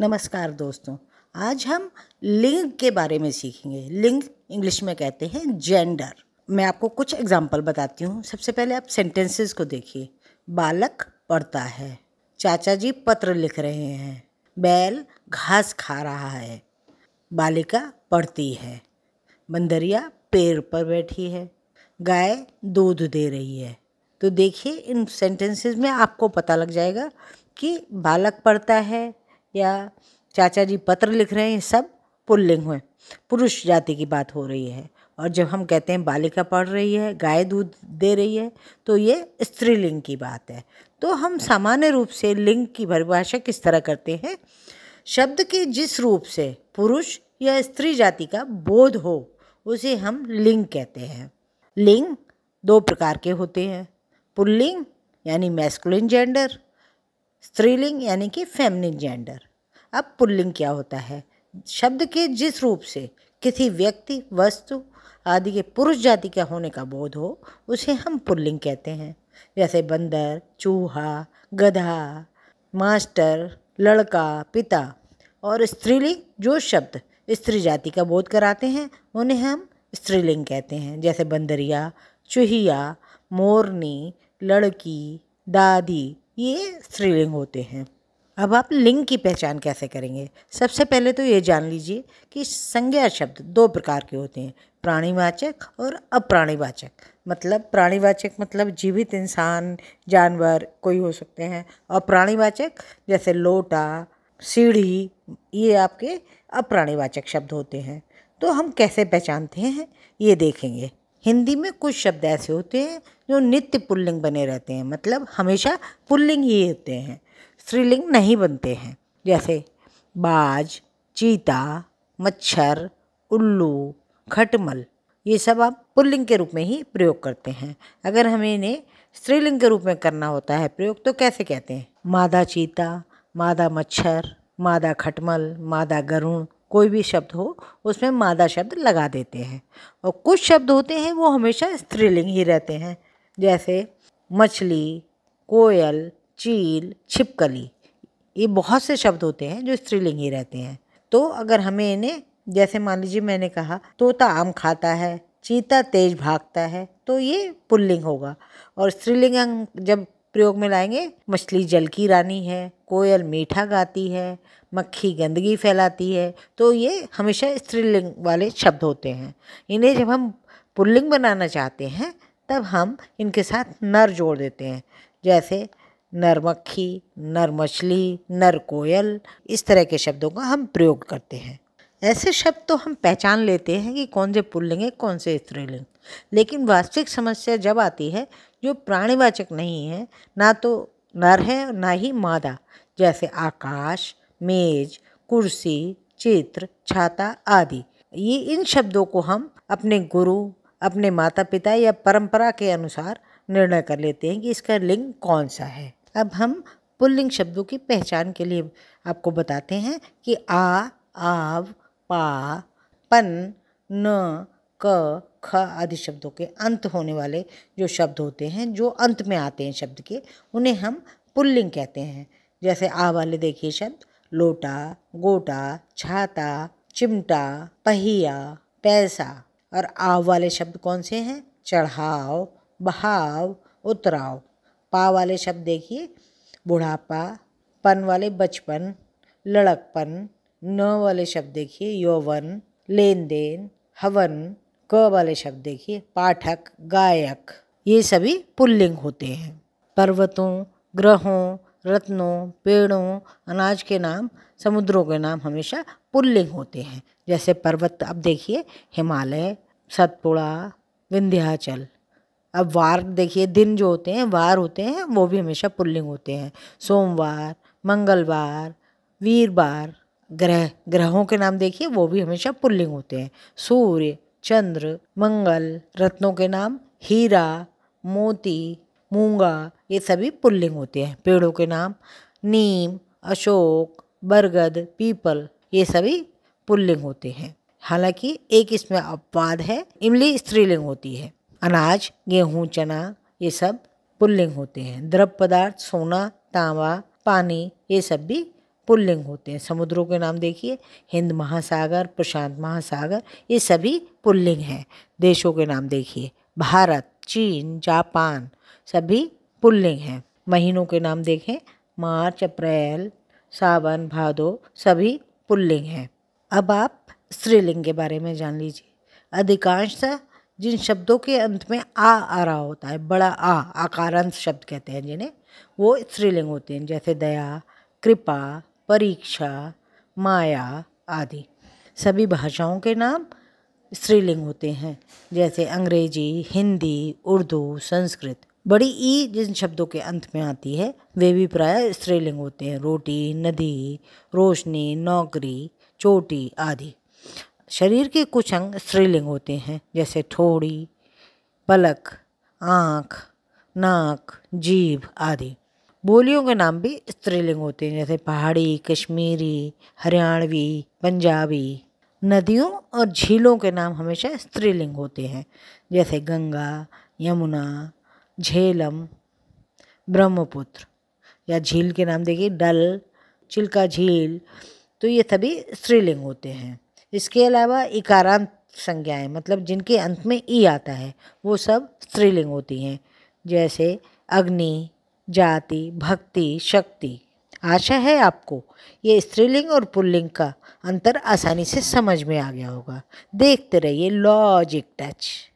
नमस्कार दोस्तों आज हम लिंग के बारे में सीखेंगे लिंग इंग्लिश में कहते हैं जेंडर मैं आपको कुछ एग्जाम्पल बताती हूँ सबसे पहले आप सेंटेंसेस को देखिए बालक पढ़ता है चाचा जी पत्र लिख रहे हैं बैल घास खा रहा है बालिका पढ़ती है बंदरिया पेड़ पर बैठी है गाय दूध दे रही है तो देखिए इन सेंटेंसेस में आपको पता लग जाएगा कि बालक पढ़ता है या चाचा जी पत्र लिख रहे हैं सब पुल्लिंग हुए पुरुष जाति की बात हो रही है और जब हम कहते हैं बालिका पढ़ रही है गाय दूध दे रही है तो ये स्त्रीलिंग की बात है तो हम सामान्य रूप से लिंग की परिभाषा किस तरह करते हैं शब्द के जिस रूप से पुरुष या स्त्री जाति का बोध हो उसे हम लिंग कहते हैं लिंग दो प्रकार के होते हैं पुल्लिंग यानी मैस्कुलिन जेंडर स्त्रीलिंग यानी कि फैमिली जेंडर अब पुल्लिंग क्या होता है शब्द के जिस रूप से किसी व्यक्ति वस्तु आदि के पुरुष जाति का होने का बोध हो उसे हम पुल्लिंग कहते हैं जैसे बंदर चूहा गधा मास्टर लड़का पिता और स्त्रीलिंग जो शब्द स्त्री जाति का बोध कराते हैं उन्हें हम स्त्रीलिंग कहते हैं जैसे बंदरिया चूहिया मोरनी लड़की दादी ये स्त्रीलिंग होते हैं अब आप लिंग की पहचान कैसे करेंगे सबसे पहले तो ये जान लीजिए कि संज्ञा शब्द दो प्रकार के होते हैं प्राणीवाचक और अप्राणीवाचक मतलब प्राणीवाचक मतलब जीवित इंसान जानवर कोई हो सकते हैं और प्राणीवाचक जैसे लोटा सीढ़ी ये आपके अप्राणीवाचक शब्द होते हैं तो हम कैसे पहचानते हैं ये देखेंगे हिंदी में कुछ शब्द ऐसे होते हैं जो नित्य पुल्लिंग बने रहते हैं मतलब हमेशा पुल्लिंग ही होते हैं स्त्रीलिंग नहीं बनते हैं जैसे बाज चीता मच्छर उल्लू खटमल ये सब आप पुल्लिंग के रूप में ही प्रयोग करते हैं अगर हमें इन्हें स्त्रीलिंग के रूप में करना होता है प्रयोग तो कैसे कहते हैं मादा चीता मादा मच्छर मादा खटमल मादा गरुण कोई भी शब्द हो उसमें मादा शब्द लगा देते हैं और कुछ शब्द होते हैं वो हमेशा स्त्रीलिंग ही रहते हैं जैसे मछली कोयल चील छिपकली ये बहुत से शब्द होते हैं जो स्त्रीलिंग ही रहते हैं तो अगर हमें इन्हें जैसे मान लीजिए मैंने कहा तोता आम खाता है चीता तेज भागता है तो ये पुल्लिंग होगा और स्त्रीलिंग जब प्रयोग में लाएंगे मछली जल की रानी है कोयल मीठा गाती है मक्खी गंदगी फैलाती है तो ये हमेशा स्त्रीलिंग वाले शब्द होते हैं इन्हें जब हम पुल्लिंग बनाना चाहते हैं तब हम इनके साथ नर जोड़ देते हैं जैसे नर मक्खी नर मछली नर कोयल इस तरह के शब्दों का हम प्रयोग करते हैं ऐसे शब्द तो हम पहचान लेते हैं कि कौन से पुल्लिंग है कौन से स्त्रीलिंग लेकिन वास्तविक समस्या जब आती है जो प्राणिवाचक नहीं है ना तो नर है ना ही मादा जैसे आकाश मेज कुर्सी चित्र छाता आदि ये इन शब्दों को हम अपने गुरु अपने माता पिता या परंपरा के अनुसार निर्णय कर लेते हैं कि इसका लिंग कौन सा है अब हम पुल्लिंग शब्दों की पहचान के लिए आपको बताते हैं कि आ आव पा पन न क ख आदि शब्दों के अंत होने वाले जो शब्द होते हैं जो अंत में आते हैं शब्द के उन्हें हम पुल्लिंग कहते हैं जैसे आ वाले देखिए शब्द लोटा गोटा छाता चिमटा पहिया पैसा और आव वाले शब्द कौन से हैं चढ़ाव बहाव उतराव पा वाले शब्द देखिए बुढ़ापा पन वाले बचपन लड़कपन न वाले शब्द देखिए यौवन लेन देन हवन क वाले शब्द देखिए पाठक गायक ये सभी पुल्लिंग होते हैं पर्वतों ग्रहों रत्नों पेड़ों अनाज के नाम समुद्रों के नाम हमेशा पुल्लिंग होते हैं जैसे पर्वत अब देखिए हिमालय सतपुड़ा विंध्याचल अब वार देखिए दिन जो होते हैं वार होते हैं वो भी हमेशा पुल्लिंग होते हैं सोमवार मंगलवार वीरवार ग्रह ग्रहों के नाम देखिए वो भी हमेशा पुल्लिंग होते हैं सूर्य चंद्र मंगल रत्नों के नाम हीरा मोती मूंगा ये सभी पुल्लिंग होते हैं पेड़ों के नाम नीम अशोक बरगद पीपल ये सभी पुल्लिंग होते हैं हालांकि एक इसमें अपवाद है इमली स्त्रीलिंग होती है अनाज गेहूँ चना ये सब पुल्लिंग होते हैं द्रव पदार्थ सोना तांबा पानी ये सब भी पुल्लिंग होते हैं समुद्रों के नाम देखिए हिंद महासागर प्रशांत महासागर ये सभी पुल्लिंग हैं देशों के नाम देखिए भारत चीन जापान सभी पुल्लिंग हैं महीनों के नाम देखें मार्च अप्रैल सावन भादो सभी पुल्लिंग हैं अब आप स्त्रीलिंग के बारे में जान लीजिए अधिकांशतः जिन शब्दों के अंत में आ आ रहा होता है बड़ा आ आकारांत शब्द कहते हैं जिन्हें वो स्त्रीलिंग होते हैं जैसे दया कृपा परीक्षा माया आदि सभी भाषाओं के नाम स्त्रीलिंग होते हैं जैसे अंग्रेजी हिंदी उर्दू संस्कृत बड़ी ई जिन शब्दों के अंत में आती है वे भी प्राय स्त्रीलिंग होते हैं रोटी नदी रोशनी नौकरी चोटी आदि शरीर के कुछ अंग स्त्रीलिंग होते हैं जैसे ठोड़ी पलक आँख नाक जीभ आदि बोलियों के नाम भी स्त्रीलिंग होते हैं जैसे पहाड़ी कश्मीरी हरियाणवी पंजाबी नदियों और झीलों के नाम हमेशा स्त्रीलिंग होते हैं जैसे गंगा यमुना झेलम ब्रह्मपुत्र या झील के नाम देखिए डल चिल्का झील तो ये सभी स्त्रीलिंग होते हैं इसके अलावा इकारांत संज्ञाएं मतलब जिनके अंत में ई आता है वो सब स्त्रीलिंग होती हैं जैसे अग्नि जाति भक्ति शक्ति आशा है आपको ये स्त्रीलिंग और पुल्लिंग का अंतर आसानी से समझ में आ गया होगा देखते रहिए लॉजिक टच